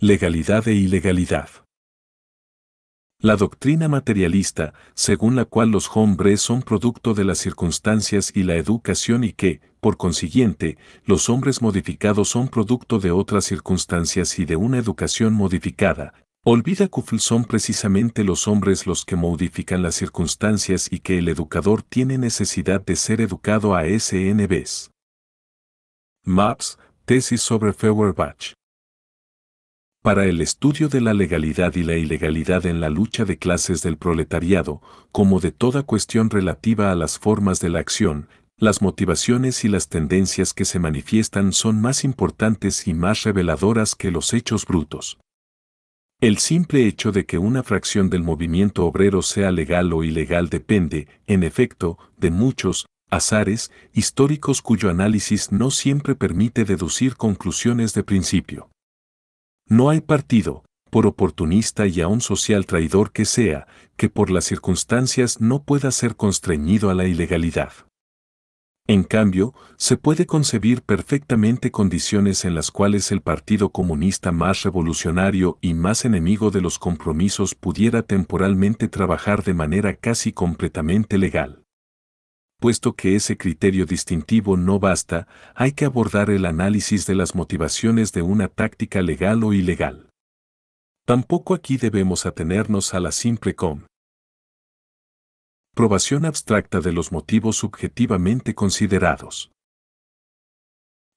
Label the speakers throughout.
Speaker 1: Legalidad e ilegalidad. La doctrina materialista, según la cual los hombres son producto de las circunstancias y la educación y que, por consiguiente, los hombres modificados son producto de otras circunstancias y de una educación modificada, olvida que son precisamente los hombres los que modifican las circunstancias y que el educador tiene necesidad de ser educado a SNBs. Maps, tesis sobre Feuerbach para el estudio de la legalidad y la ilegalidad en la lucha de clases del proletariado, como de toda cuestión relativa a las formas de la acción, las motivaciones y las tendencias que se manifiestan son más importantes y más reveladoras que los hechos brutos. El simple hecho de que una fracción del movimiento obrero sea legal o ilegal depende, en efecto, de muchos, azares históricos cuyo análisis no siempre permite deducir conclusiones de principio. No hay partido, por oportunista y aún social traidor que sea, que por las circunstancias no pueda ser constreñido a la ilegalidad. En cambio, se puede concebir perfectamente condiciones en las cuales el Partido Comunista más revolucionario y más enemigo de los compromisos pudiera temporalmente trabajar de manera casi completamente legal puesto que ese criterio distintivo no basta, hay que abordar el análisis de las motivaciones de una táctica legal o ilegal. Tampoco aquí debemos atenernos a la simple com. Probación abstracta de los motivos subjetivamente considerados.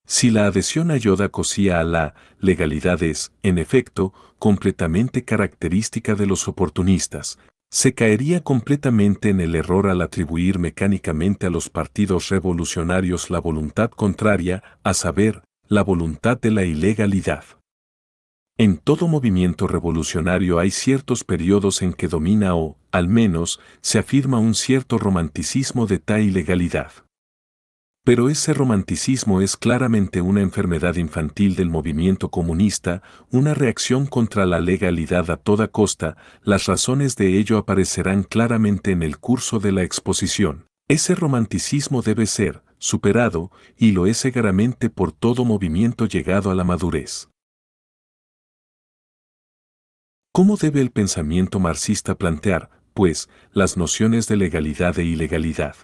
Speaker 1: Si la adhesión a cosía a la legalidad es, en efecto, completamente característica de los oportunistas, se caería completamente en el error al atribuir mecánicamente a los partidos revolucionarios la voluntad contraria, a saber, la voluntad de la ilegalidad. En todo movimiento revolucionario hay ciertos periodos en que domina o, al menos, se afirma un cierto romanticismo de tal ilegalidad. Pero ese romanticismo es claramente una enfermedad infantil del movimiento comunista, una reacción contra la legalidad a toda costa, las razones de ello aparecerán claramente en el curso de la exposición. Ese romanticismo debe ser superado, y lo es seguramente por todo movimiento llegado a la madurez. ¿Cómo debe el pensamiento marxista plantear, pues, las nociones de legalidad e ilegalidad?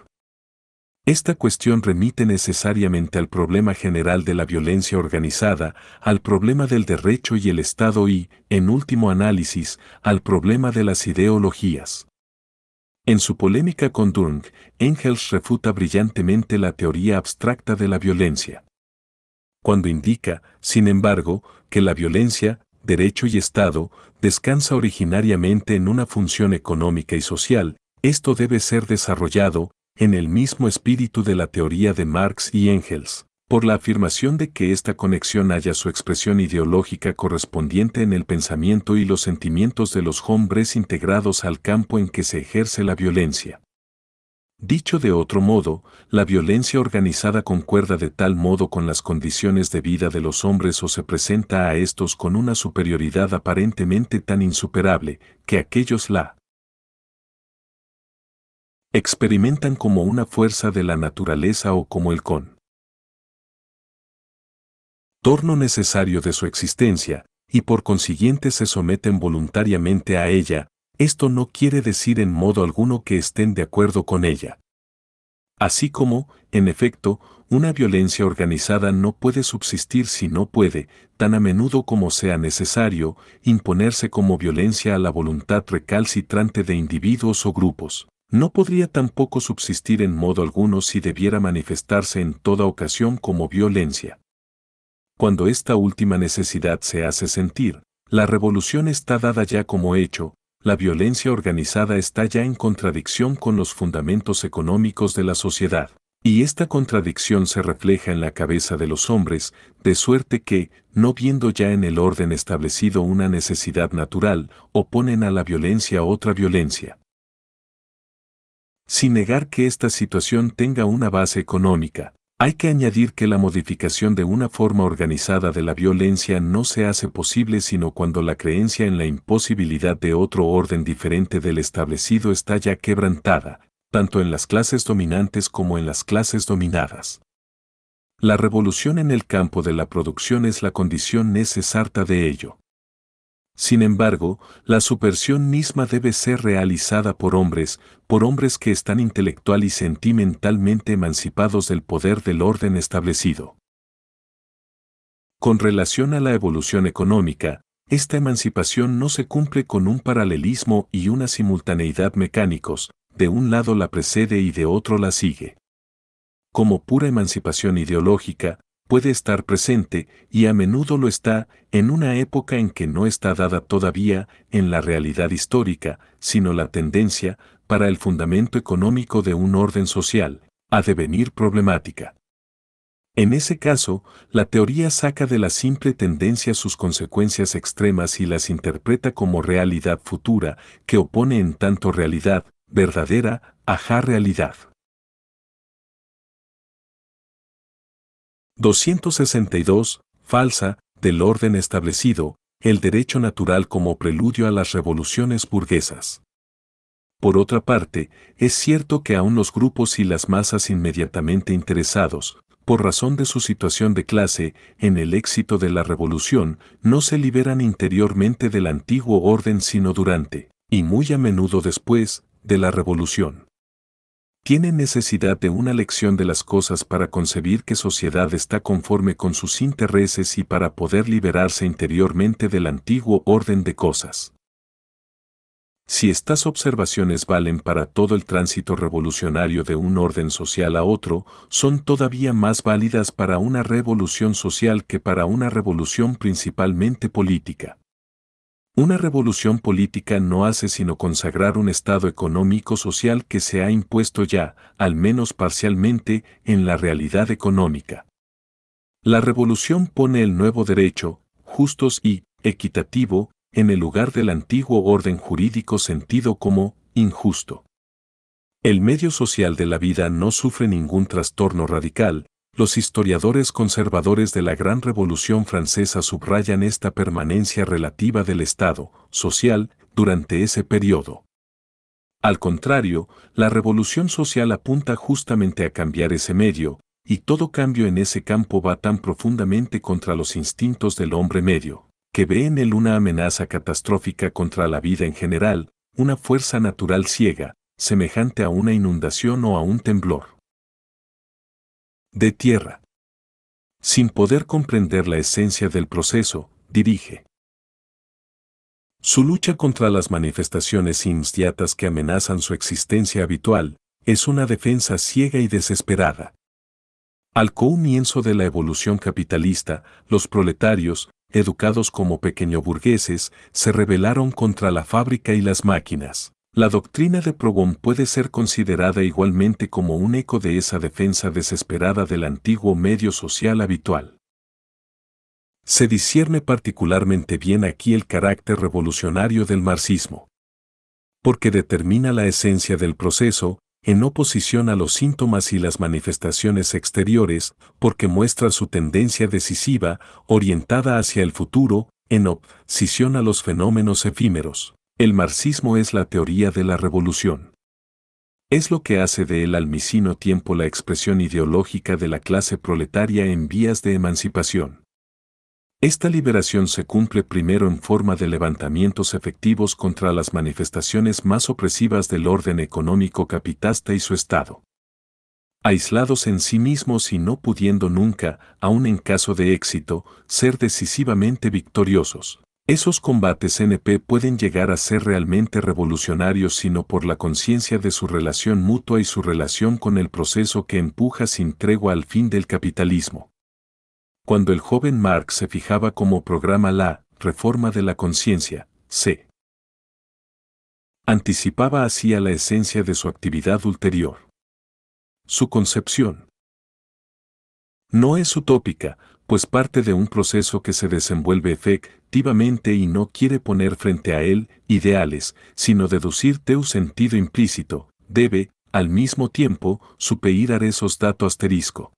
Speaker 1: Esta cuestión remite necesariamente al problema general de la violencia organizada, al problema del derecho y el Estado y, en último análisis, al problema de las ideologías. En su polémica con Dung, Engels refuta brillantemente la teoría abstracta de la violencia. Cuando indica, sin embargo, que la violencia, derecho y Estado, descansa originariamente en una función económica y social, esto debe ser desarrollado, en el mismo espíritu de la teoría de Marx y Engels, por la afirmación de que esta conexión haya su expresión ideológica correspondiente en el pensamiento y los sentimientos de los hombres integrados al campo en que se ejerce la violencia. Dicho de otro modo, la violencia organizada concuerda de tal modo con las condiciones de vida de los hombres o se presenta a estos con una superioridad aparentemente tan insuperable que aquellos la experimentan como una fuerza de la naturaleza o como el con. Torno necesario de su existencia, y por consiguiente se someten voluntariamente a ella, esto no quiere decir en modo alguno que estén de acuerdo con ella. Así como, en efecto, una violencia organizada no puede subsistir si no puede, tan a menudo como sea necesario, imponerse como violencia a la voluntad recalcitrante de individuos o grupos. No podría tampoco subsistir en modo alguno si debiera manifestarse en toda ocasión como violencia. Cuando esta última necesidad se hace sentir, la revolución está dada ya como hecho, la violencia organizada está ya en contradicción con los fundamentos económicos de la sociedad, y esta contradicción se refleja en la cabeza de los hombres, de suerte que, no viendo ya en el orden establecido una necesidad natural, oponen a la violencia otra violencia. Sin negar que esta situación tenga una base económica, hay que añadir que la modificación de una forma organizada de la violencia no se hace posible sino cuando la creencia en la imposibilidad de otro orden diferente del establecido está ya quebrantada, tanto en las clases dominantes como en las clases dominadas. La revolución en el campo de la producción es la condición necesaria de ello. Sin embargo, la supersión misma debe ser realizada por hombres, por hombres que están intelectual y sentimentalmente emancipados del poder del orden establecido. Con relación a la evolución económica, esta emancipación no se cumple con un paralelismo y una simultaneidad mecánicos, de un lado la precede y de otro la sigue. Como pura emancipación ideológica, puede estar presente, y a menudo lo está, en una época en que no está dada todavía en la realidad histórica, sino la tendencia, para el fundamento económico de un orden social, a devenir problemática. En ese caso, la teoría saca de la simple tendencia sus consecuencias extremas y las interpreta como realidad futura, que opone en tanto realidad verdadera a ja realidad. 262, falsa, del orden establecido, el derecho natural como preludio a las revoluciones burguesas. Por otra parte, es cierto que aún los grupos y las masas inmediatamente interesados, por razón de su situación de clase, en el éxito de la revolución, no se liberan interiormente del antiguo orden sino durante, y muy a menudo después, de la revolución tiene necesidad de una lección de las cosas para concebir que sociedad está conforme con sus intereses y para poder liberarse interiormente del antiguo orden de cosas. Si estas observaciones valen para todo el tránsito revolucionario de un orden social a otro, son todavía más válidas para una revolución social que para una revolución principalmente política. Una revolución política no hace sino consagrar un estado económico-social que se ha impuesto ya, al menos parcialmente, en la realidad económica. La revolución pone el nuevo derecho, justos y equitativo, en el lugar del antiguo orden jurídico sentido como injusto. El medio social de la vida no sufre ningún trastorno radical, los historiadores conservadores de la Gran Revolución Francesa subrayan esta permanencia relativa del Estado social durante ese periodo. Al contrario, la revolución social apunta justamente a cambiar ese medio, y todo cambio en ese campo va tan profundamente contra los instintos del hombre medio, que ve en él una amenaza catastrófica contra la vida en general, una fuerza natural ciega, semejante a una inundación o a un temblor de tierra. Sin poder comprender la esencia del proceso, dirige. Su lucha contra las manifestaciones inmediatas que amenazan su existencia habitual es una defensa ciega y desesperada. Al comienzo de la evolución capitalista, los proletarios, educados como burgueses, se rebelaron contra la fábrica y las máquinas. La doctrina de Progón puede ser considerada igualmente como un eco de esa defensa desesperada del antiguo medio social habitual. Se discierne particularmente bien aquí el carácter revolucionario del marxismo, porque determina la esencia del proceso, en oposición a los síntomas y las manifestaciones exteriores, porque muestra su tendencia decisiva, orientada hacia el futuro, en oposición a los fenómenos efímeros. El marxismo es la teoría de la revolución. Es lo que hace de él al misino tiempo la expresión ideológica de la clase proletaria en vías de emancipación. Esta liberación se cumple primero en forma de levantamientos efectivos contra las manifestaciones más opresivas del orden económico capitalista y su Estado. Aislados en sí mismos y no pudiendo nunca, aun en caso de éxito, ser decisivamente victoriosos. Esos combates NP pueden llegar a ser realmente revolucionarios sino por la conciencia de su relación mutua y su relación con el proceso que empuja sin tregua al fin del capitalismo. Cuando el joven Marx se fijaba como programa la reforma de la conciencia, se anticipaba así a la esencia de su actividad ulterior. Su concepción no es utópica, pues parte de un proceso que se desenvuelve efectivamente y no quiere poner frente a él ideales, sino deducir un sentido implícito, debe, al mismo tiempo, a esos datos asterisco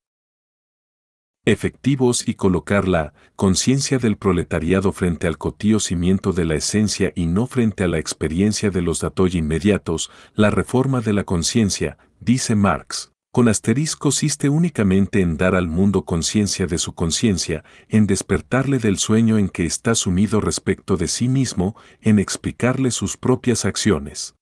Speaker 1: efectivos y colocar la conciencia del proletariado frente al cotío cimiento de la esencia y no frente a la experiencia de los datos inmediatos, la reforma de la conciencia, dice Marx con asterisco consiste únicamente en dar al mundo conciencia de su conciencia, en despertarle del sueño en que está sumido respecto de sí mismo, en explicarle sus propias acciones.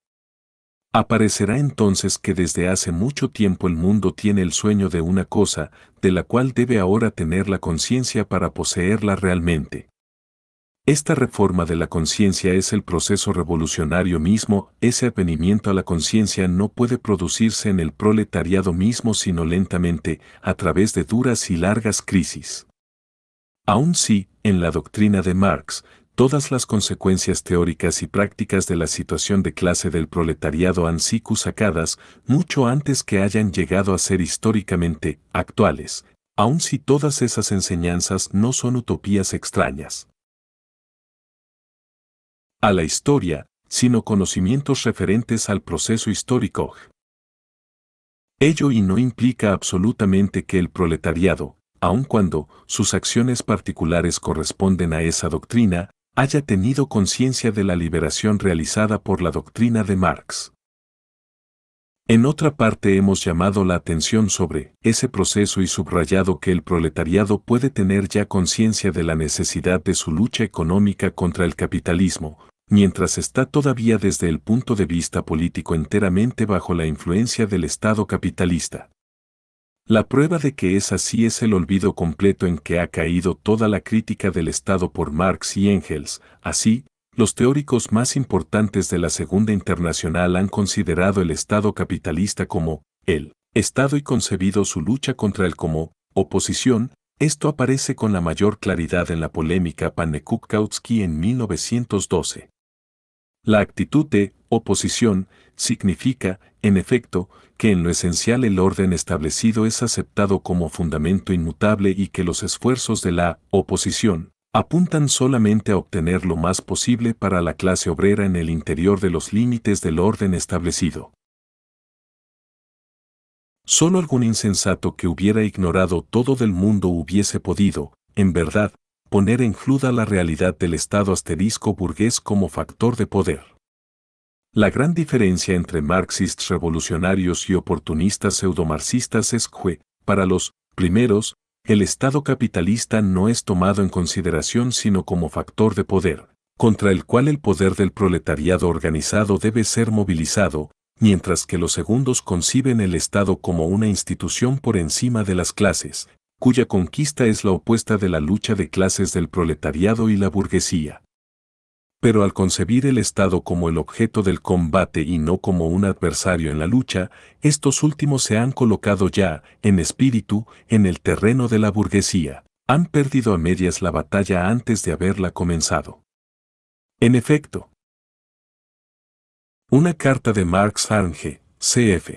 Speaker 1: Aparecerá entonces que desde hace mucho tiempo el mundo tiene el sueño de una cosa, de la cual debe ahora tener la conciencia para poseerla realmente. Esta reforma de la conciencia es el proceso revolucionario mismo, ese apenimiento a la conciencia no puede producirse en el proletariado mismo sino lentamente, a través de duras y largas crisis. Aun si, en la doctrina de Marx, todas las consecuencias teóricas y prácticas de la situación de clase del proletariado han sido sacadas mucho antes que hayan llegado a ser históricamente actuales, aun si todas esas enseñanzas no son utopías extrañas a la historia, sino conocimientos referentes al proceso histórico. Ello y no implica absolutamente que el proletariado, aun cuando sus acciones particulares corresponden a esa doctrina, haya tenido conciencia de la liberación realizada por la doctrina de Marx. En otra parte hemos llamado la atención sobre ese proceso y subrayado que el proletariado puede tener ya conciencia de la necesidad de su lucha económica contra el capitalismo, mientras está todavía desde el punto de vista político enteramente bajo la influencia del Estado capitalista. La prueba de que es así es el olvido completo en que ha caído toda la crítica del Estado por Marx y Engels, así los teóricos más importantes de la Segunda Internacional han considerado el Estado capitalista como el Estado y concebido su lucha contra él como oposición. Esto aparece con la mayor claridad en la polémica Panekuk-Kautsky en 1912. La actitud de oposición significa, en efecto, que en lo esencial el orden establecido es aceptado como fundamento inmutable y que los esfuerzos de la oposición apuntan solamente a obtener lo más posible para la clase obrera en el interior de los límites del orden establecido. Solo algún insensato que hubiera ignorado todo del mundo hubiese podido, en verdad, poner en fluda la realidad del Estado asterisco burgués como factor de poder. La gran diferencia entre marxistas revolucionarios y oportunistas pseudo-marxistas es que, para los primeros, el Estado capitalista no es tomado en consideración sino como factor de poder, contra el cual el poder del proletariado organizado debe ser movilizado, mientras que los segundos conciben el Estado como una institución por encima de las clases, cuya conquista es la opuesta de la lucha de clases del proletariado y la burguesía pero al concebir el Estado como el objeto del combate y no como un adversario en la lucha, estos últimos se han colocado ya, en espíritu, en el terreno de la burguesía, han perdido a medias la batalla antes de haberla comenzado. En efecto, una carta de Marx Arnge, CF.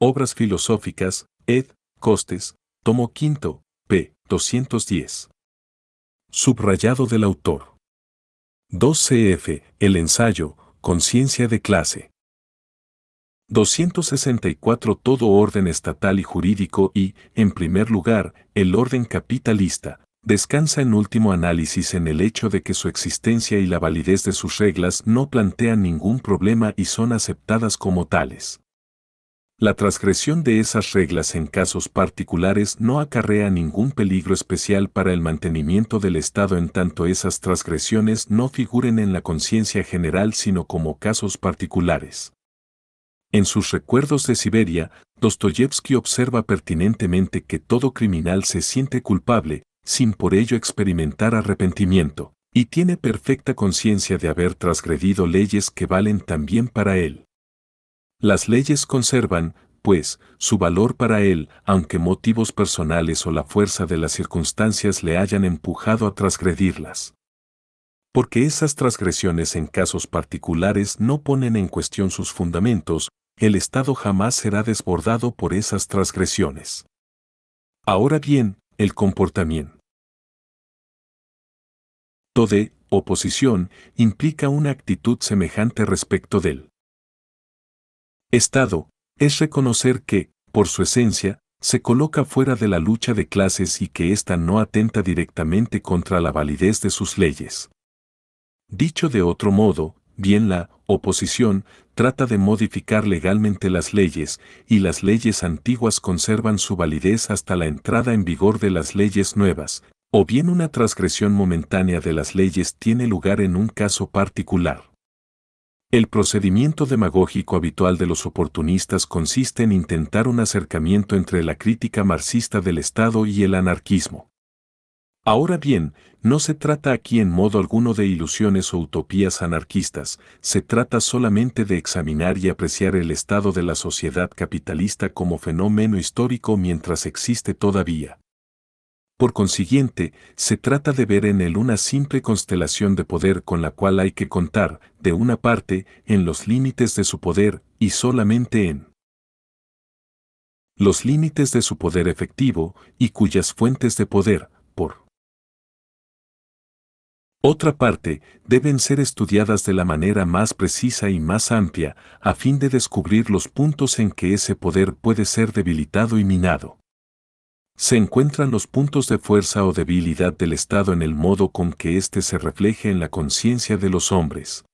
Speaker 1: Obras filosóficas, ed. Costes, tomo quinto, p. 210. Subrayado del autor. 2CF, el ensayo, Conciencia de clase. 264 Todo orden estatal y jurídico y, en primer lugar, el orden capitalista, descansa en último análisis en el hecho de que su existencia y la validez de sus reglas no plantean ningún problema y son aceptadas como tales. La transgresión de esas reglas en casos particulares no acarrea ningún peligro especial para el mantenimiento del Estado en tanto esas transgresiones no figuren en la conciencia general sino como casos particulares. En sus recuerdos de Siberia, Dostoyevsky observa pertinentemente que todo criminal se siente culpable, sin por ello experimentar arrepentimiento, y tiene perfecta conciencia de haber transgredido leyes que valen también para él. Las leyes conservan, pues, su valor para él, aunque motivos personales o la fuerza de las circunstancias le hayan empujado a transgredirlas. Porque esas transgresiones en casos particulares no ponen en cuestión sus fundamentos, el Estado jamás será desbordado por esas transgresiones. Ahora bien, el comportamiento tode oposición implica una actitud semejante respecto del Estado, es reconocer que, por su esencia, se coloca fuera de la lucha de clases y que ésta no atenta directamente contra la validez de sus leyes. Dicho de otro modo, bien la oposición trata de modificar legalmente las leyes y las leyes antiguas conservan su validez hasta la entrada en vigor de las leyes nuevas, o bien una transgresión momentánea de las leyes tiene lugar en un caso particular. El procedimiento demagógico habitual de los oportunistas consiste en intentar un acercamiento entre la crítica marxista del Estado y el anarquismo. Ahora bien, no se trata aquí en modo alguno de ilusiones o utopías anarquistas, se trata solamente de examinar y apreciar el estado de la sociedad capitalista como fenómeno histórico mientras existe todavía. Por consiguiente, se trata de ver en él una simple constelación de poder con la cual hay que contar, de una parte, en los límites de su poder, y solamente en los límites de su poder efectivo, y cuyas fuentes de poder, por otra parte, deben ser estudiadas de la manera más precisa y más amplia, a fin de descubrir los puntos en que ese poder puede ser debilitado y minado se encuentran los puntos de fuerza o debilidad del Estado en el modo con que éste se refleje en la conciencia de los hombres.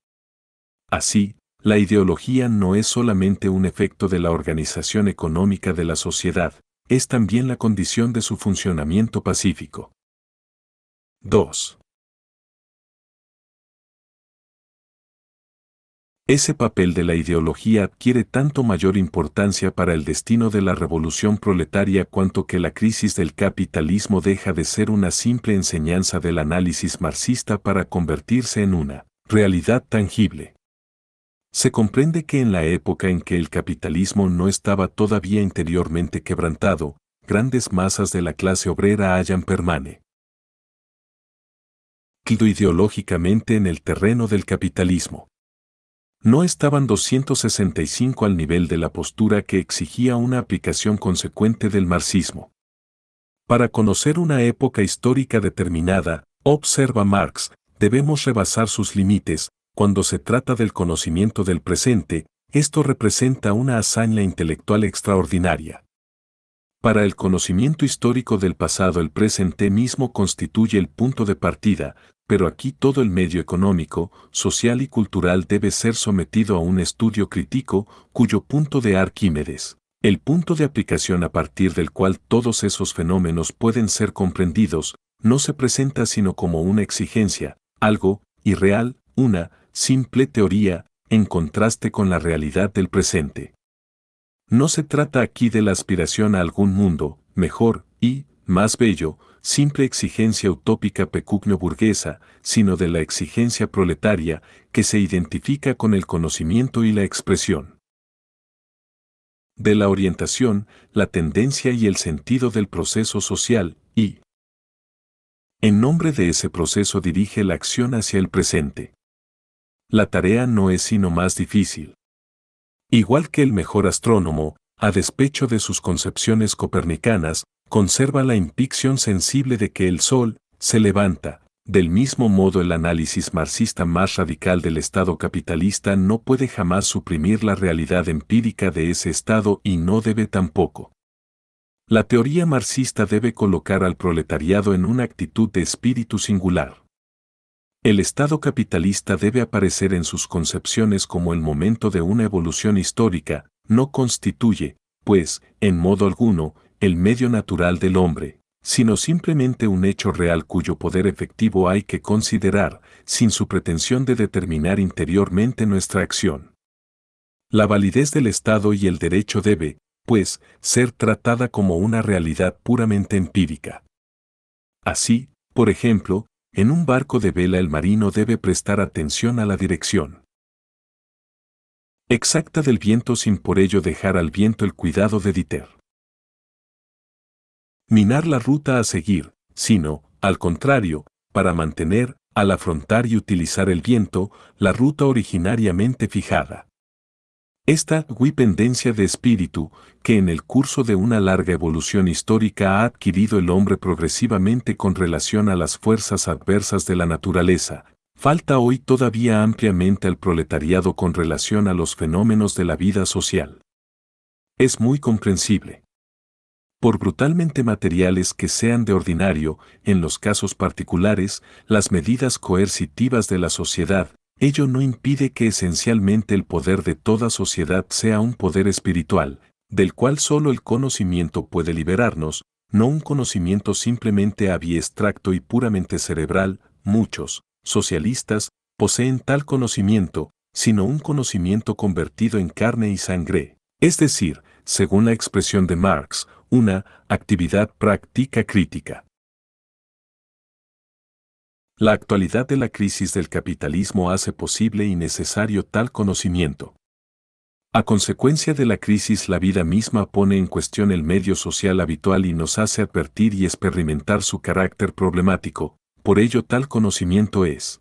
Speaker 1: Así, la ideología no es solamente un efecto de la organización económica de la sociedad, es también la condición de su funcionamiento pacífico. 2. Ese papel de la ideología adquiere tanto mayor importancia para el destino de la revolución proletaria cuanto que la crisis del capitalismo deja de ser una simple enseñanza del análisis marxista para convertirse en una realidad tangible. Se comprende que en la época en que el capitalismo no estaba todavía interiormente quebrantado, grandes masas de la clase obrera hayan permane ideológicamente en el terreno del capitalismo no estaban 265 al nivel de la postura que exigía una aplicación consecuente del marxismo. Para conocer una época histórica determinada, observa Marx, debemos rebasar sus límites, cuando se trata del conocimiento del presente, esto representa una hazaña intelectual extraordinaria. Para el conocimiento histórico del pasado el presente mismo constituye el punto de partida, pero aquí todo el medio económico, social y cultural debe ser sometido a un estudio crítico cuyo punto de Arquímedes, el punto de aplicación a partir del cual todos esos fenómenos pueden ser comprendidos, no se presenta sino como una exigencia, algo, irreal, una, simple teoría, en contraste con la realidad del presente. No se trata aquí de la aspiración a algún mundo, mejor, y, más bello, simple exigencia utópica pecugno-burguesa, sino de la exigencia proletaria que se identifica con el conocimiento y la expresión. De la orientación, la tendencia y el sentido del proceso social, y en nombre de ese proceso dirige la acción hacia el presente. La tarea no es sino más difícil. Igual que el mejor astrónomo, a despecho de sus concepciones copernicanas, conserva la impicción sensible de que el sol se levanta. Del mismo modo el análisis marxista más radical del Estado capitalista no puede jamás suprimir la realidad empírica de ese Estado y no debe tampoco. La teoría marxista debe colocar al proletariado en una actitud de espíritu singular. El Estado capitalista debe aparecer en sus concepciones como el momento de una evolución histórica, no constituye, pues, en modo alguno, el medio natural del hombre, sino simplemente un hecho real cuyo poder efectivo hay que considerar, sin su pretensión de determinar interiormente nuestra acción. La validez del Estado y el derecho debe, pues, ser tratada como una realidad puramente empírica. Así, por ejemplo, en un barco de vela el marino debe prestar atención a la dirección exacta del viento sin por ello dejar al viento el cuidado de diter minar la ruta a seguir, sino, al contrario, para mantener, al afrontar y utilizar el viento, la ruta originariamente fijada. Esta wipendencia de espíritu, que en el curso de una larga evolución histórica ha adquirido el hombre progresivamente con relación a las fuerzas adversas de la naturaleza, falta hoy todavía ampliamente al proletariado con relación a los fenómenos de la vida social. Es muy comprensible por brutalmente materiales que sean de ordinario, en los casos particulares, las medidas coercitivas de la sociedad, ello no impide que esencialmente el poder de toda sociedad sea un poder espiritual, del cual solo el conocimiento puede liberarnos, no un conocimiento simplemente abiestracto y puramente cerebral, muchos, socialistas, poseen tal conocimiento, sino un conocimiento convertido en carne y sangre, es decir, según la expresión de Marx, una actividad práctica crítica. La actualidad de la crisis del capitalismo hace posible y necesario tal conocimiento. A consecuencia de la crisis la vida misma pone en cuestión el medio social habitual y nos hace advertir y experimentar su carácter problemático, por ello tal conocimiento es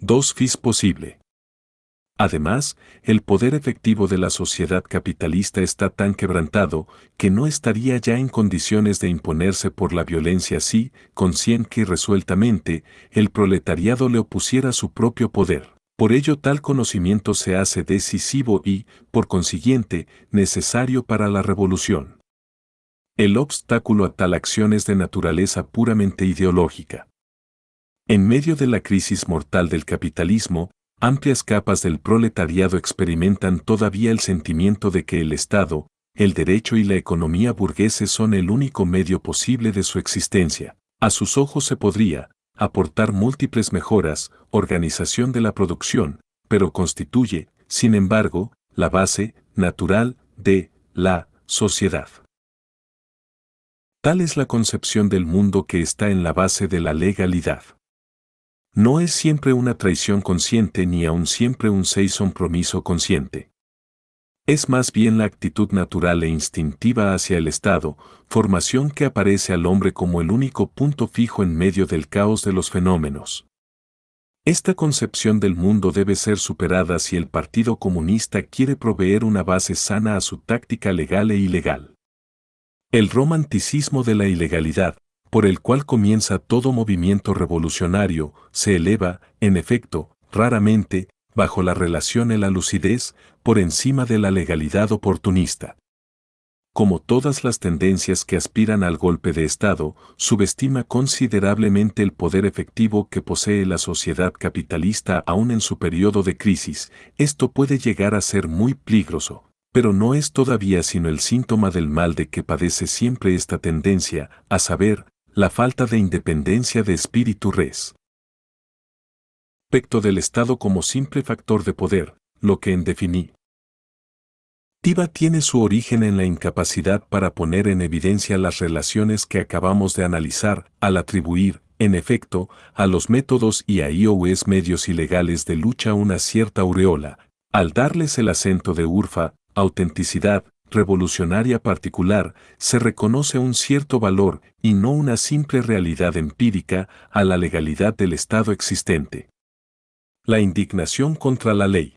Speaker 1: 2. FIS posible. Además, el poder efectivo de la sociedad capitalista está tan quebrantado que no estaría ya en condiciones de imponerse por la violencia si, consciente y resueltamente, el proletariado le opusiera su propio poder. Por ello tal conocimiento se hace decisivo y, por consiguiente, necesario para la revolución. El obstáculo a tal acción es de naturaleza puramente ideológica. En medio de la crisis mortal del capitalismo, amplias capas del proletariado experimentan todavía el sentimiento de que el Estado, el derecho y la economía burgueses son el único medio posible de su existencia. A sus ojos se podría aportar múltiples mejoras, organización de la producción, pero constituye, sin embargo, la base natural de la sociedad. Tal es la concepción del mundo que está en la base de la legalidad. No es siempre una traición consciente ni aún siempre un seis compromiso consciente. Es más bien la actitud natural e instintiva hacia el Estado, formación que aparece al hombre como el único punto fijo en medio del caos de los fenómenos. Esta concepción del mundo debe ser superada si el Partido Comunista quiere proveer una base sana a su táctica legal e ilegal. El romanticismo de la ilegalidad, por el cual comienza todo movimiento revolucionario, se eleva, en efecto, raramente, bajo la relación en la lucidez, por encima de la legalidad oportunista. Como todas las tendencias que aspiran al golpe de Estado, subestima considerablemente el poder efectivo que posee la sociedad capitalista aún en su periodo de crisis, esto puede llegar a ser muy peligroso, pero no es todavía sino el síntoma del mal de que padece siempre esta tendencia, a saber, la falta de independencia de espíritu res. Respecto del Estado como simple factor de poder, lo que en definí. Tiva tiene su origen en la incapacidad para poner en evidencia las relaciones que acabamos de analizar, al atribuir, en efecto, a los métodos y a IOS medios ilegales de lucha una cierta aureola, al darles el acento de urfa, autenticidad, revolucionaria particular, se reconoce un cierto valor y no una simple realidad empírica a la legalidad del Estado existente. La indignación contra la ley.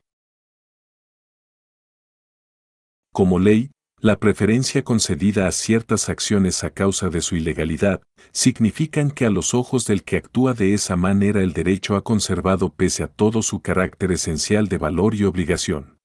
Speaker 1: Como ley, la preferencia concedida a ciertas acciones a causa de su ilegalidad, significan que a los ojos del que actúa de esa manera el derecho ha conservado pese a todo su carácter esencial de valor y obligación.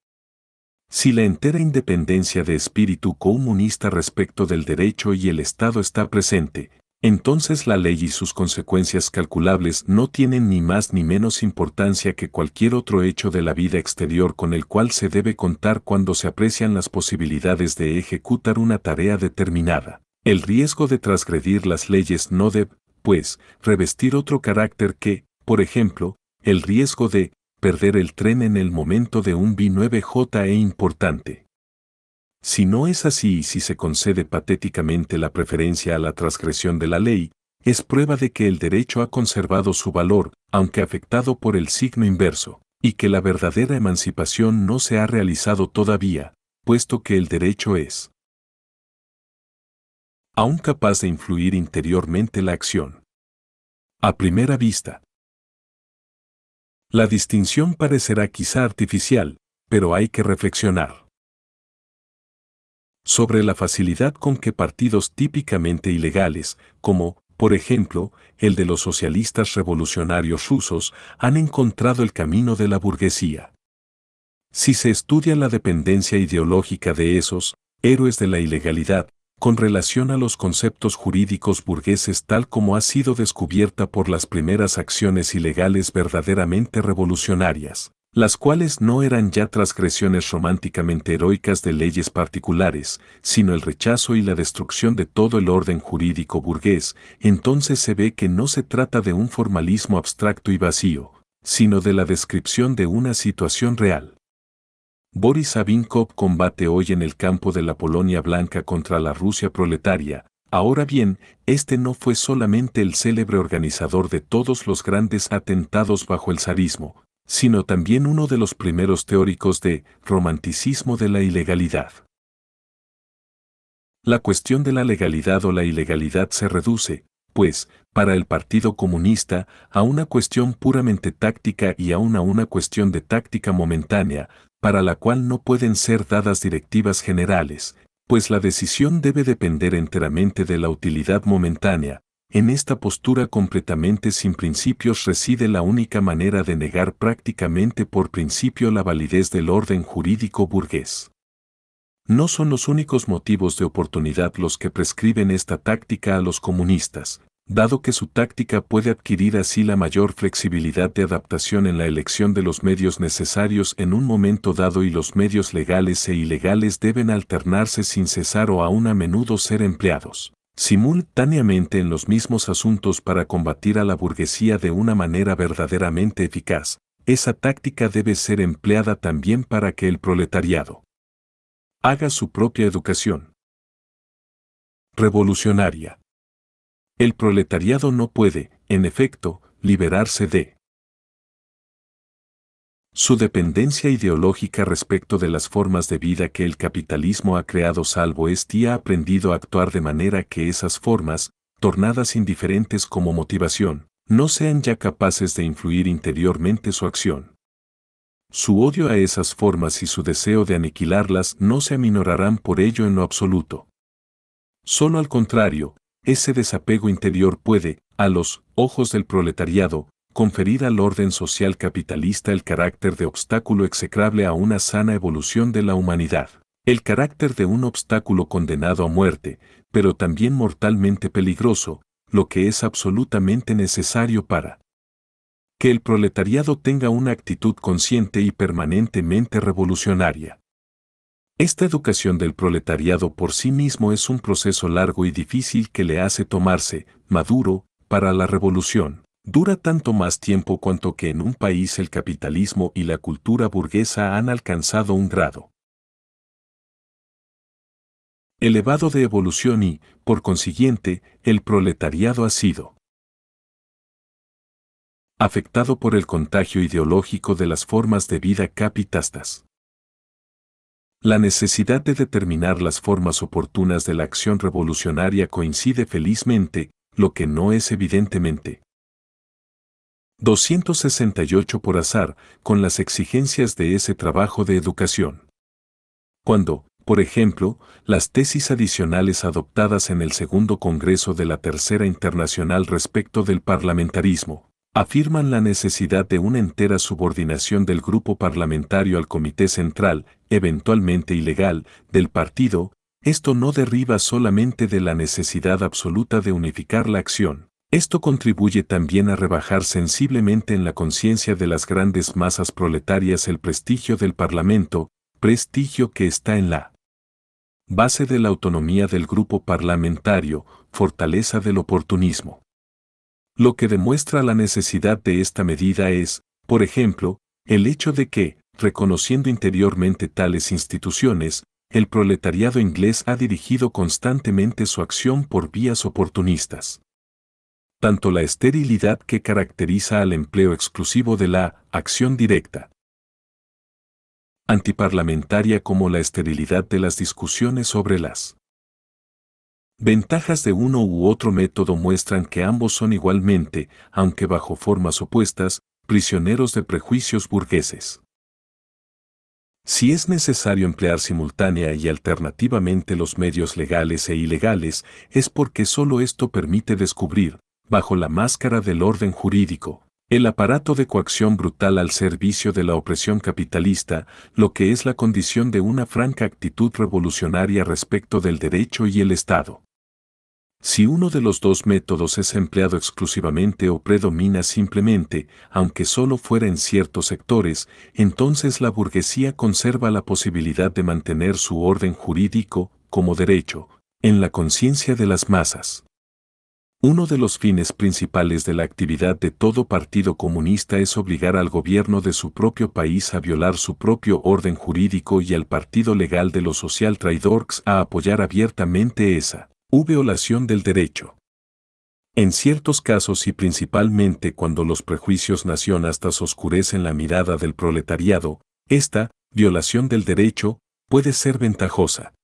Speaker 1: Si la entera independencia de espíritu comunista respecto del derecho y el Estado está presente, entonces la ley y sus consecuencias calculables no tienen ni más ni menos importancia que cualquier otro hecho de la vida exterior con el cual se debe contar cuando se aprecian las posibilidades de ejecutar una tarea determinada. El riesgo de transgredir las leyes no debe, pues, revestir otro carácter que, por ejemplo, el riesgo de perder el tren en el momento de un b 9 e importante. Si no es así y si se concede patéticamente la preferencia a la transgresión de la ley, es prueba de que el derecho ha conservado su valor, aunque afectado por el signo inverso, y que la verdadera emancipación no se ha realizado todavía, puesto que el derecho es aún capaz de influir interiormente la acción. A primera vista, la distinción parecerá quizá artificial, pero hay que reflexionar. Sobre la facilidad con que partidos típicamente ilegales, como, por ejemplo, el de los socialistas revolucionarios rusos, han encontrado el camino de la burguesía. Si se estudia la dependencia ideológica de esos, héroes de la ilegalidad, con relación a los conceptos jurídicos burgueses tal como ha sido descubierta por las primeras acciones ilegales verdaderamente revolucionarias, las cuales no eran ya transgresiones románticamente heroicas de leyes particulares, sino el rechazo y la destrucción de todo el orden jurídico burgués, entonces se ve que no se trata de un formalismo abstracto y vacío, sino de la descripción de una situación real. Boris Sabinkov combate hoy en el campo de la Polonia Blanca contra la Rusia proletaria. Ahora bien, este no fue solamente el célebre organizador de todos los grandes atentados bajo el zarismo, sino también uno de los primeros teóricos de romanticismo de la ilegalidad. La cuestión de la legalidad o la ilegalidad se reduce, pues, para el Partido Comunista, a una cuestión puramente táctica y aún a una cuestión de táctica momentánea, para la cual no pueden ser dadas directivas generales, pues la decisión debe depender enteramente de la utilidad momentánea. En esta postura completamente sin principios reside la única manera de negar prácticamente por principio la validez del orden jurídico burgués. No son los únicos motivos de oportunidad los que prescriben esta táctica a los comunistas, dado que su táctica puede adquirir así la mayor flexibilidad de adaptación en la elección de los medios necesarios en un momento dado y los medios legales e ilegales deben alternarse sin cesar o aún a menudo ser empleados simultáneamente en los mismos asuntos para combatir a la burguesía de una manera verdaderamente eficaz. Esa táctica debe ser empleada también para que el proletariado haga su propia educación revolucionaria. El proletariado no puede, en efecto, liberarse de su dependencia ideológica respecto de las formas de vida que el capitalismo ha creado salvo este ha aprendido a actuar de manera que esas formas, tornadas indiferentes como motivación, no sean ya capaces de influir interiormente su acción. Su odio a esas formas y su deseo de aniquilarlas no se aminorarán por ello en lo absoluto. Solo al contrario, ese desapego interior puede, a los ojos del proletariado, conferir al orden social capitalista el carácter de obstáculo execrable a una sana evolución de la humanidad, el carácter de un obstáculo condenado a muerte, pero también mortalmente peligroso, lo que es absolutamente necesario para que el proletariado tenga una actitud consciente y permanentemente revolucionaria. Esta educación del proletariado por sí mismo es un proceso largo y difícil que le hace tomarse, maduro, para la revolución. Dura tanto más tiempo cuanto que en un país el capitalismo y la cultura burguesa han alcanzado un grado elevado de evolución y, por consiguiente, el proletariado ha sido afectado por el contagio ideológico de las formas de vida capitalistas. La necesidad de determinar las formas oportunas de la acción revolucionaria coincide felizmente, lo que no es evidentemente. 268 por azar, con las exigencias de ese trabajo de educación. Cuando, por ejemplo, las tesis adicionales adoptadas en el segundo Congreso de la Tercera Internacional respecto del parlamentarismo, afirman la necesidad de una entera subordinación del grupo parlamentario al Comité Central eventualmente ilegal, del partido, esto no derriba solamente de la necesidad absoluta de unificar la acción, esto contribuye también a rebajar sensiblemente en la conciencia de las grandes masas proletarias el prestigio del Parlamento, prestigio que está en la base de la autonomía del grupo parlamentario, fortaleza del oportunismo. Lo que demuestra la necesidad de esta medida es, por ejemplo, el hecho de que, reconociendo interiormente tales instituciones, el proletariado inglés ha dirigido constantemente su acción por vías oportunistas. Tanto la esterilidad que caracteriza al empleo exclusivo de la acción directa antiparlamentaria como la esterilidad de las discusiones sobre las ventajas de uno u otro método muestran que ambos son igualmente, aunque bajo formas opuestas, prisioneros de prejuicios burgueses. Si es necesario emplear simultánea y alternativamente los medios legales e ilegales, es porque solo esto permite descubrir, bajo la máscara del orden jurídico, el aparato de coacción brutal al servicio de la opresión capitalista, lo que es la condición de una franca actitud revolucionaria respecto del derecho y el Estado. Si uno de los dos métodos es empleado exclusivamente o predomina simplemente, aunque solo fuera en ciertos sectores, entonces la burguesía conserva la posibilidad de mantener su orden jurídico, como derecho, en la conciencia de las masas. Uno de los fines principales de la actividad de todo partido comunista es obligar al gobierno de su propio país a violar su propio orden jurídico y al partido legal de los social traidor a apoyar abiertamente esa u violación del derecho. En ciertos casos y principalmente cuando los prejuicios nacionastas oscurecen la mirada del proletariado, esta violación del derecho puede ser ventajosa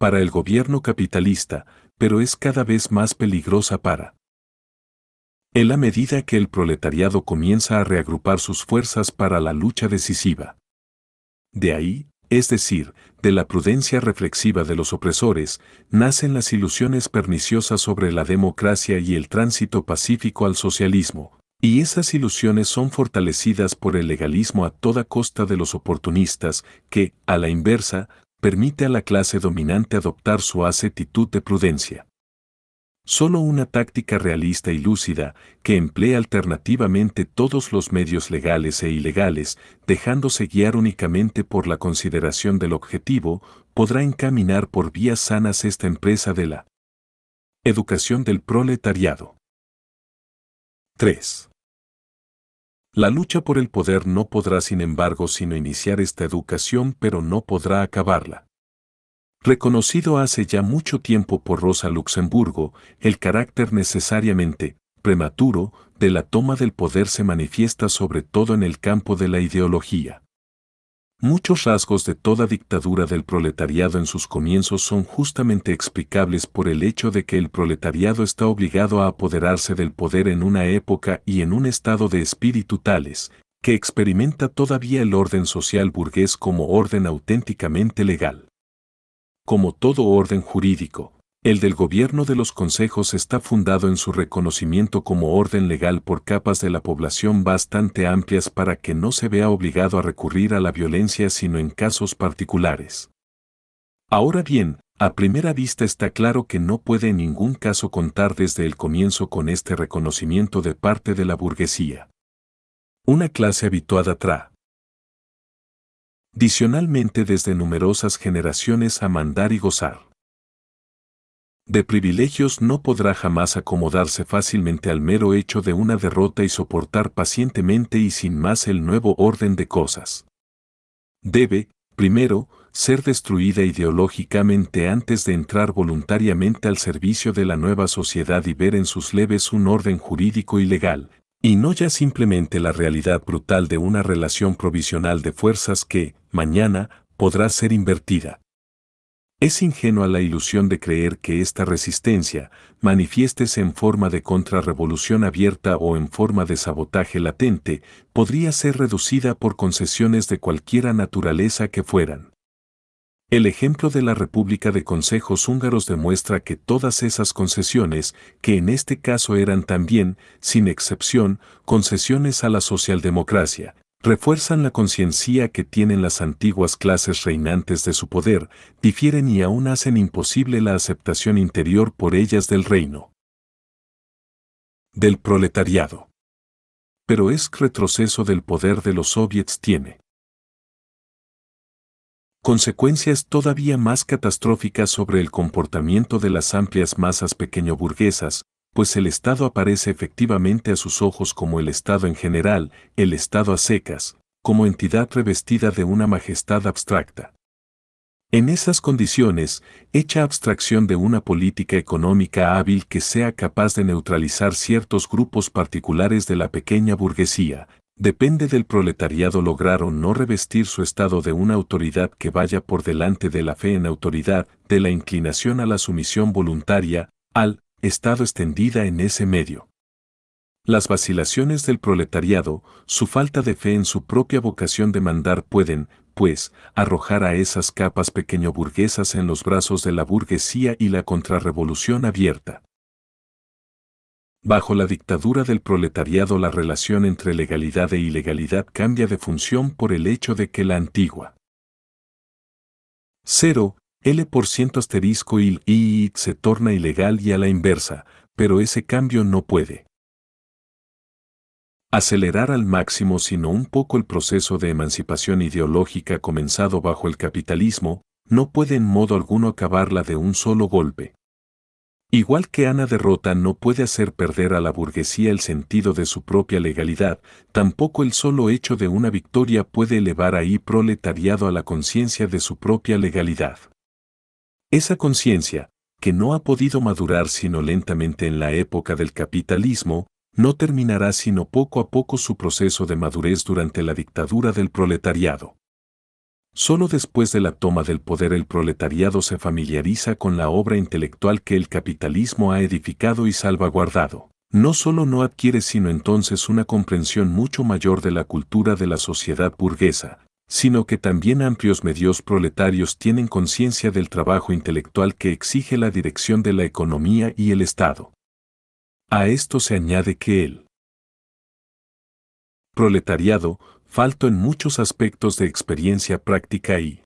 Speaker 1: para el gobierno capitalista, pero es cada vez más peligrosa para en la medida que el proletariado comienza a reagrupar sus fuerzas para la lucha decisiva. De ahí, es decir, de la prudencia reflexiva de los opresores, nacen las ilusiones perniciosas sobre la democracia y el tránsito pacífico al socialismo, y esas ilusiones son fortalecidas por el legalismo a toda costa de los oportunistas, que, a la inversa, permite a la clase dominante adoptar su acetitud de prudencia. Solo una táctica realista y lúcida que emplee alternativamente todos los medios legales e ilegales, dejándose guiar únicamente por la consideración del objetivo, podrá encaminar por vías sanas esta empresa de la educación del proletariado. 3. La lucha por el poder no podrá sin embargo sino iniciar esta educación pero no podrá acabarla reconocido hace ya mucho tiempo por Rosa Luxemburgo, el carácter necesariamente prematuro de la toma del poder se manifiesta sobre todo en el campo de la ideología. Muchos rasgos de toda dictadura del proletariado en sus comienzos son justamente explicables por el hecho de que el proletariado está obligado a apoderarse del poder en una época y en un estado de espíritu tales, que experimenta todavía el orden social burgués como orden auténticamente legal. Como todo orden jurídico, el del gobierno de los consejos está fundado en su reconocimiento como orden legal por capas de la población bastante amplias para que no se vea obligado a recurrir a la violencia sino en casos particulares. Ahora bien, a primera vista está claro que no puede en ningún caso contar desde el comienzo con este reconocimiento de parte de la burguesía. Una clase habituada tra adicionalmente desde numerosas generaciones a mandar y gozar. De privilegios no podrá jamás acomodarse fácilmente al mero hecho de una derrota y soportar pacientemente y sin más el nuevo orden de cosas. Debe, primero, ser destruida ideológicamente antes de entrar voluntariamente al servicio de la nueva sociedad y ver en sus leves un orden jurídico y legal, y no ya simplemente la realidad brutal de una relación provisional de fuerzas que, mañana podrá ser invertida. Es ingenua la ilusión de creer que esta resistencia manifiéstese en forma de contrarrevolución abierta o en forma de sabotaje latente, podría ser reducida por concesiones de cualquiera naturaleza que fueran. El ejemplo de la República de Consejos Húngaros demuestra que todas esas concesiones, que en este caso eran también, sin excepción, concesiones a la socialdemocracia, refuerzan la conciencia que tienen las antiguas clases reinantes de su poder, difieren y aún hacen imposible la aceptación interior por ellas del reino. Del proletariado. Pero es retroceso del poder de los soviets tiene consecuencias todavía más catastróficas sobre el comportamiento de las amplias masas pequeño burguesas pues el estado aparece efectivamente a sus ojos como el estado en general, el estado a secas, como entidad revestida de una majestad abstracta. En esas condiciones, hecha abstracción de una política económica hábil que sea capaz de neutralizar ciertos grupos particulares de la pequeña burguesía, depende del proletariado lograr o no revestir su estado de una autoridad que vaya por delante de la fe en autoridad, de la inclinación a la sumisión voluntaria, al estado extendida en ese medio. Las vacilaciones del proletariado, su falta de fe en su propia vocación de mandar pueden, pues, arrojar a esas capas pequeño burguesas en los brazos de la burguesía y la contrarrevolución abierta. Bajo la dictadura del proletariado la relación entre legalidad e ilegalidad cambia de función por el hecho de que la antigua. Cero L por ciento asterisco y I se torna ilegal y a la inversa, pero ese cambio no puede acelerar al máximo sino un poco el proceso de emancipación ideológica comenzado bajo el capitalismo, no puede en modo alguno acabarla de un solo golpe. Igual que Ana derrota no puede hacer perder a la burguesía el sentido de su propia legalidad, tampoco el solo hecho de una victoria puede elevar ahí proletariado a la conciencia de su propia legalidad. Esa conciencia, que no ha podido madurar sino lentamente en la época del capitalismo, no terminará sino poco a poco su proceso de madurez durante la dictadura del proletariado. Solo después de la toma del poder el proletariado se familiariza con la obra intelectual que el capitalismo ha edificado y salvaguardado. No solo no adquiere sino entonces una comprensión mucho mayor de la cultura de la sociedad burguesa, sino que también amplios medios proletarios tienen conciencia del trabajo intelectual que exige la dirección de la economía y el Estado. A esto se añade que el proletariado falto en muchos aspectos de experiencia práctica y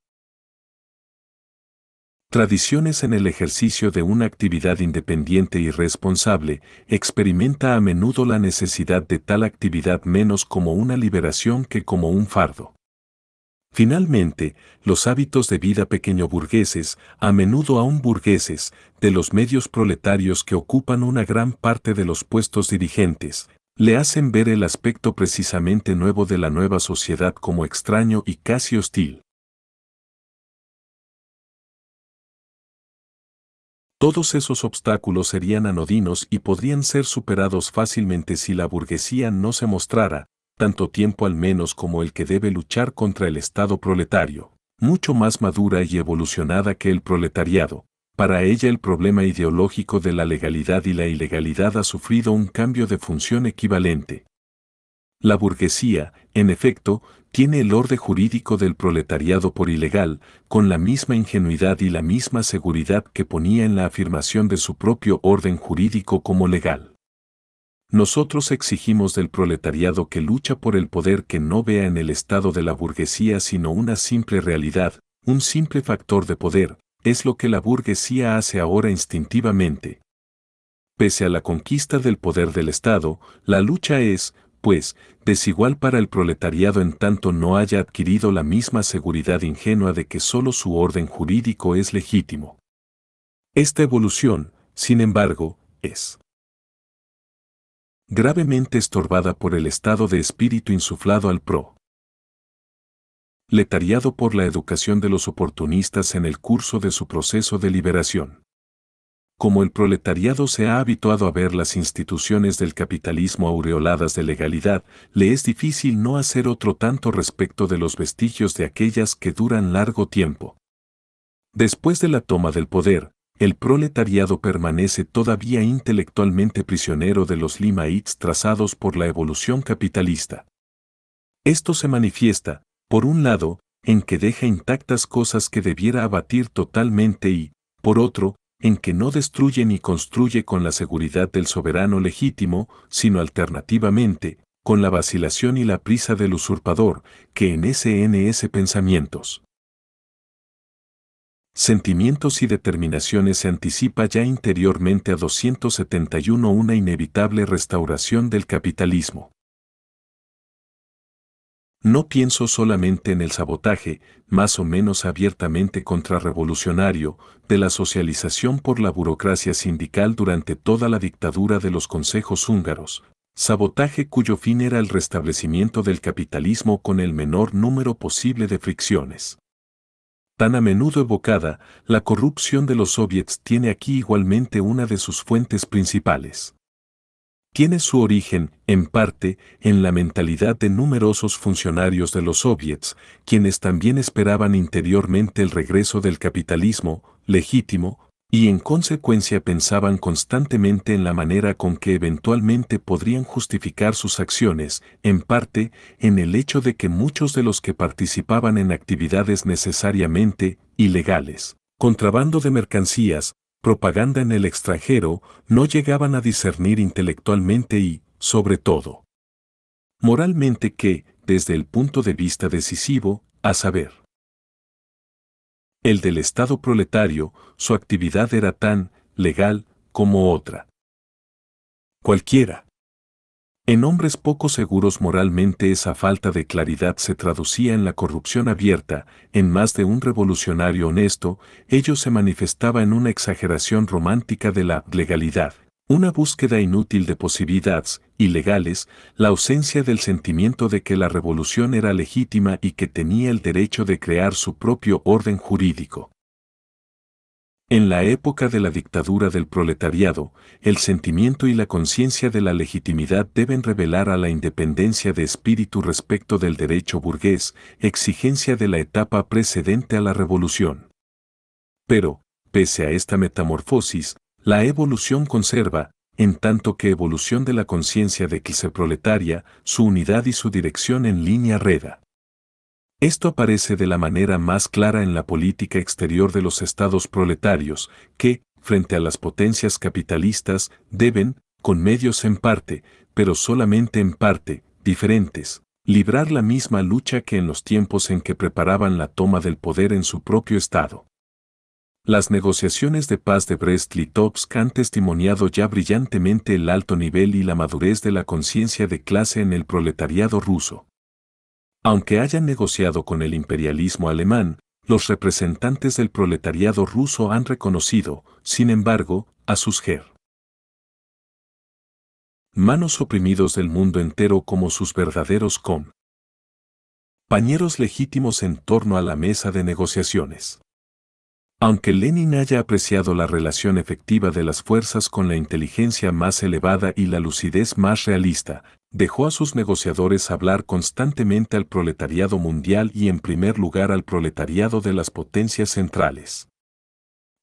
Speaker 1: Tradiciones en el ejercicio de una actividad independiente y responsable, experimenta a menudo la necesidad de tal actividad menos como una liberación que como un fardo. Finalmente, los hábitos de vida pequeño burgueses, a menudo aún burgueses, de los medios proletarios que ocupan una gran parte de los puestos dirigentes, le hacen ver el aspecto precisamente nuevo de la nueva sociedad como extraño y casi hostil. Todos esos obstáculos serían anodinos y podrían ser superados fácilmente si la burguesía no se mostrara, tanto tiempo al menos como el que debe luchar contra el Estado proletario, mucho más madura y evolucionada que el proletariado. Para ella el problema ideológico de la legalidad y la ilegalidad ha sufrido un cambio de función equivalente. La burguesía, en efecto, tiene el orden jurídico del proletariado por ilegal, con la misma ingenuidad y la misma seguridad que ponía en la afirmación de su propio orden jurídico como legal. Nosotros exigimos del proletariado que lucha por el poder que no vea en el estado de la burguesía sino una simple realidad, un simple factor de poder, es lo que la burguesía hace ahora instintivamente. Pese a la conquista del poder del Estado, la lucha es, pues, desigual para el proletariado en tanto no haya adquirido la misma seguridad ingenua de que solo su orden jurídico es legítimo. Esta evolución, sin embargo, es gravemente estorbada por el estado de espíritu insuflado al PRO. Letariado por la educación de los oportunistas en el curso de su proceso de liberación. Como el proletariado se ha habituado a ver las instituciones del capitalismo aureoladas de legalidad, le es difícil no hacer otro tanto respecto de los vestigios de aquellas que duran largo tiempo. Después de la toma del poder, el proletariado permanece todavía intelectualmente prisionero de los limaits trazados por la evolución capitalista. Esto se manifiesta, por un lado, en que deja intactas cosas que debiera abatir totalmente y, por otro, en que no destruye ni construye con la seguridad del soberano legítimo, sino alternativamente, con la vacilación y la prisa del usurpador, que en ese pensamientos sentimientos y determinaciones se anticipa ya interiormente a 271 una inevitable restauración del capitalismo. No pienso solamente en el sabotaje, más o menos abiertamente contrarrevolucionario, de la socialización por la burocracia sindical durante toda la dictadura de los consejos húngaros, sabotaje cuyo fin era el restablecimiento del capitalismo con el menor número posible de fricciones tan a menudo evocada, la corrupción de los soviets tiene aquí igualmente una de sus fuentes principales. Tiene su origen, en parte, en la mentalidad de numerosos funcionarios de los soviets, quienes también esperaban interiormente el regreso del capitalismo, legítimo, y en consecuencia pensaban constantemente en la manera con que eventualmente podrían justificar sus acciones, en parte en el hecho de que muchos de los que participaban en actividades necesariamente ilegales, contrabando de mercancías, propaganda en el extranjero, no llegaban a discernir intelectualmente y, sobre todo, moralmente que, desde el punto de vista decisivo, a saber, el del Estado proletario, su actividad era tan legal como otra. Cualquiera. En hombres poco seguros moralmente esa falta de claridad se traducía en la corrupción abierta, en más de un revolucionario honesto, ello se manifestaba en una exageración romántica de la legalidad, una búsqueda inútil de posibilidades ilegales, la ausencia del sentimiento de que la revolución era legítima y que tenía el derecho de crear su propio orden jurídico. En la época de la dictadura del proletariado, el sentimiento y la conciencia de la legitimidad deben revelar a la independencia de espíritu respecto del derecho burgués, exigencia de la etapa precedente a la revolución. Pero, pese a esta metamorfosis, la evolución conserva, en tanto que evolución de la conciencia de clase proletaria, su unidad y su dirección en línea reda. Esto aparece de la manera más clara en la política exterior de los estados proletarios, que, frente a las potencias capitalistas, deben, con medios en parte, pero solamente en parte, diferentes, librar la misma lucha que en los tiempos en que preparaban la toma del poder en su propio estado. Las negociaciones de paz de Brest-Litovsk han testimoniado ya brillantemente el alto nivel y la madurez de la conciencia de clase en el proletariado ruso. Aunque hayan negociado con el imperialismo alemán, los representantes del proletariado ruso han reconocido, sin embargo, a sus ger. Manos oprimidos del mundo entero como sus verdaderos com. Pañeros legítimos en torno a la mesa de negociaciones. Aunque Lenin haya apreciado la relación efectiva de las fuerzas con la inteligencia más elevada y la lucidez más realista, dejó a sus negociadores hablar constantemente al proletariado mundial y en primer lugar al proletariado de las potencias centrales.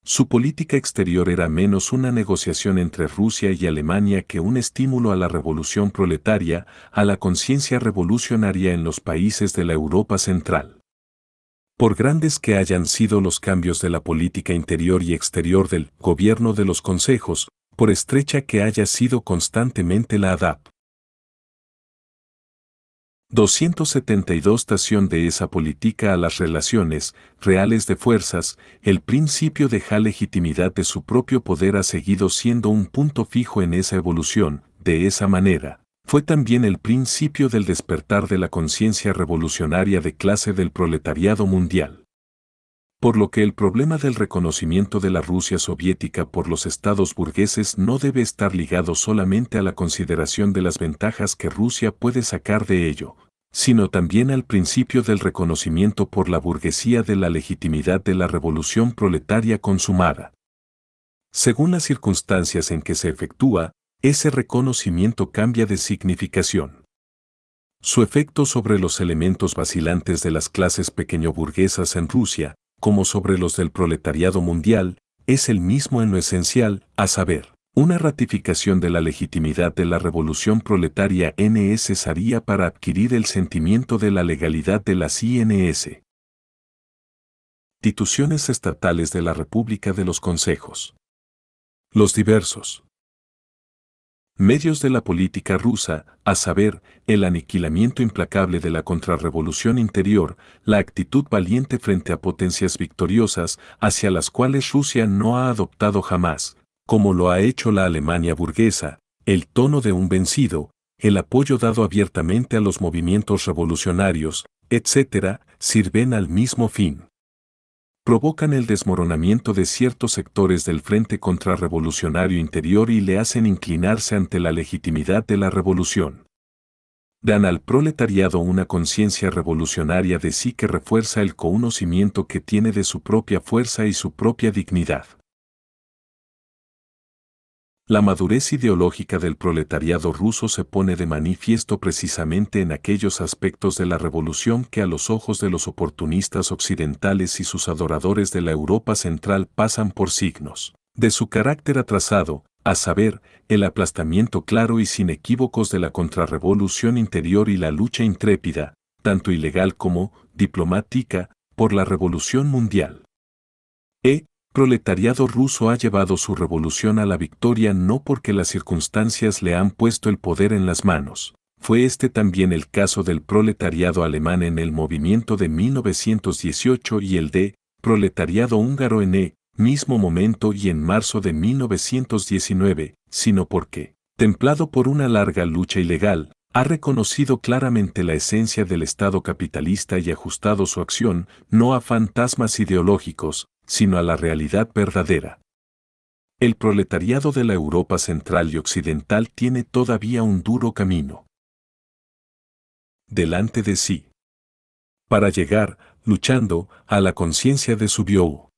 Speaker 1: Su política exterior era menos una negociación entre Rusia y Alemania que un estímulo a la revolución proletaria, a la conciencia revolucionaria en los países de la Europa central. Por grandes que hayan sido los cambios de la política interior y exterior del gobierno de los consejos, por estrecha que haya sido constantemente la ADAP. 272 Estación de esa política a las relaciones reales de fuerzas, el principio de ja legitimidad de su propio poder ha seguido siendo un punto fijo en esa evolución, de esa manera fue también el principio del despertar de la conciencia revolucionaria de clase del proletariado mundial. Por lo que el problema del reconocimiento de la Rusia soviética por los estados burgueses no debe estar ligado solamente a la consideración de las ventajas que Rusia puede sacar de ello, sino también al principio del reconocimiento por la burguesía de la legitimidad de la revolución proletaria consumada. Según las circunstancias en que se efectúa, ese reconocimiento cambia de significación. Su efecto sobre los elementos vacilantes de las clases pequeñoburguesas en Rusia, como sobre los del proletariado mundial, es el mismo en lo esencial, a saber, una ratificación de la legitimidad de la revolución proletaria NS haría para adquirir el sentimiento de la legalidad de las INS. Instituciones estatales de la República de los Consejos. Los diversos, medios de la política rusa, a saber, el aniquilamiento implacable de la contrarrevolución interior, la actitud valiente frente a potencias victoriosas hacia las cuales Rusia no ha adoptado jamás, como lo ha hecho la Alemania burguesa, el tono de un vencido, el apoyo dado abiertamente a los movimientos revolucionarios, etc., sirven al mismo fin provocan el desmoronamiento de ciertos sectores del Frente Contrarrevolucionario Interior y le hacen inclinarse ante la legitimidad de la revolución. Dan al proletariado una conciencia revolucionaria de sí que refuerza el conocimiento que tiene de su propia fuerza y su propia dignidad. La madurez ideológica del proletariado ruso se pone de manifiesto precisamente en aquellos aspectos de la revolución que a los ojos de los oportunistas occidentales y sus adoradores de la Europa central pasan por signos de su carácter atrasado, a saber, el aplastamiento claro y sin equívocos de la contrarrevolución interior y la lucha intrépida, tanto ilegal como diplomática, por la revolución mundial. E proletariado ruso ha llevado su revolución a la victoria no porque las circunstancias le han puesto el poder en las manos. Fue este también el caso del proletariado alemán en el movimiento de 1918 y el de proletariado húngaro en el mismo momento y en marzo de 1919, sino porque, templado por una larga lucha ilegal, ha reconocido claramente la esencia del Estado capitalista y ajustado su acción no a fantasmas ideológicos, sino a la realidad verdadera. El proletariado de la Europa central y occidental tiene todavía un duro camino delante de sí para llegar, luchando, a la conciencia de su bio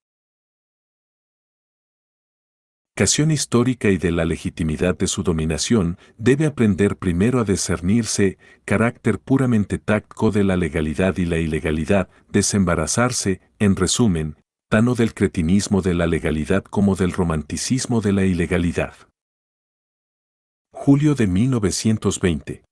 Speaker 1: Casión histórica y de la legitimidad de su dominación, debe aprender primero a discernirse, carácter puramente táctico de la legalidad y la ilegalidad, desembarazarse, en resumen, tano del cretinismo de la legalidad como del romanticismo de la ilegalidad. Julio de 1920.